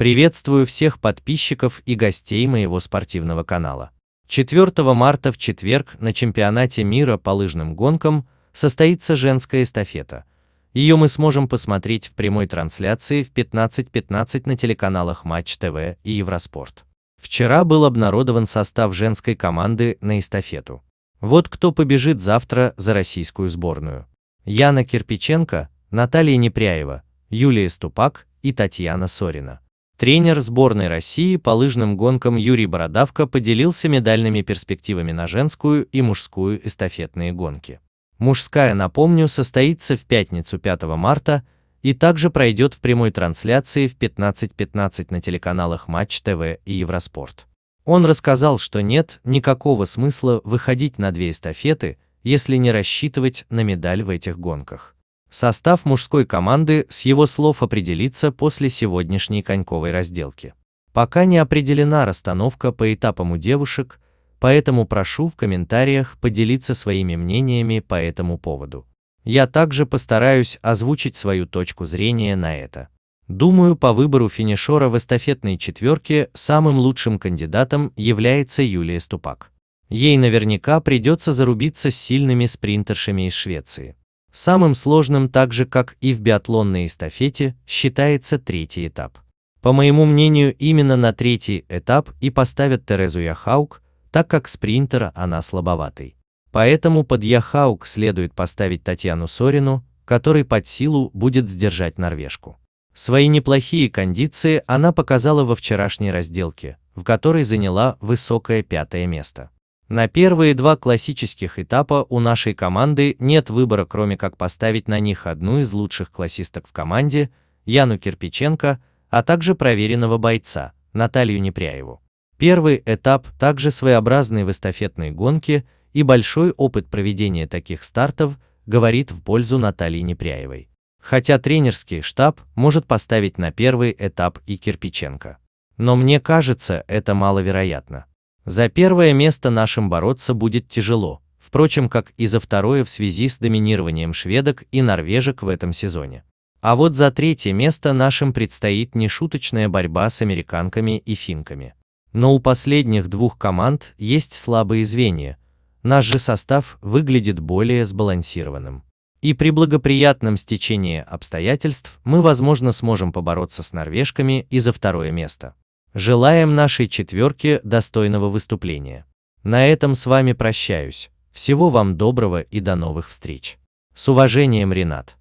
Приветствую всех подписчиков и гостей моего спортивного канала. 4 марта в четверг на чемпионате мира по лыжным гонкам состоится женская эстафета. Ее мы сможем посмотреть в прямой трансляции в 15.15 .15 на телеканалах Матч ТВ и Евроспорт. Вчера был обнародован состав женской команды на эстафету. Вот кто побежит завтра за российскую сборную. Яна Кирпиченко, Наталья Непряева, Юлия Ступак и Татьяна Сорина. Тренер сборной России по лыжным гонкам Юрий Бородавко поделился медальными перспективами на женскую и мужскую эстафетные гонки. Мужская, напомню, состоится в пятницу 5 марта и также пройдет в прямой трансляции в 15.15 на телеканалах Матч ТВ и Евроспорт. Он рассказал, что нет никакого смысла выходить на две эстафеты, если не рассчитывать на медаль в этих гонках. Состав мужской команды с его слов определится после сегодняшней коньковой разделки. Пока не определена расстановка по этапам у девушек, поэтому прошу в комментариях поделиться своими мнениями по этому поводу. Я также постараюсь озвучить свою точку зрения на это. Думаю, по выбору финишера в эстафетной четверке самым лучшим кандидатом является Юлия Ступак. Ей наверняка придется зарубиться с сильными спринтершами из Швеции. Самым сложным, так же как и в биатлонной эстафете, считается третий этап. По моему мнению, именно на третий этап и поставят Терезу Яхаук, так как спринтера она слабоватый. Поэтому под Яхаук следует поставить Татьяну Сорину, который под силу будет сдержать норвежку. Свои неплохие кондиции она показала во вчерашней разделке, в которой заняла высокое пятое место. На первые два классических этапа у нашей команды нет выбора, кроме как поставить на них одну из лучших классисток в команде, Яну Кирпиченко, а также проверенного бойца, Наталью Непряеву. Первый этап также своеобразный в эстафетной гонке, и большой опыт проведения таких стартов говорит в пользу Натальи Непряевой. Хотя тренерский штаб может поставить на первый этап и Кирпиченко. Но мне кажется, это маловероятно. За первое место нашим бороться будет тяжело, впрочем, как и за второе в связи с доминированием шведок и норвежек в этом сезоне. А вот за третье место нашим предстоит нешуточная борьба с американками и финками. Но у последних двух команд есть слабые звенья, наш же состав выглядит более сбалансированным. И при благоприятном стечении обстоятельств мы, возможно, сможем побороться с норвежками и за второе место. Желаем нашей четверке достойного выступления. На этом с вами прощаюсь. Всего вам доброго и до новых встреч. С уважением, Ренат.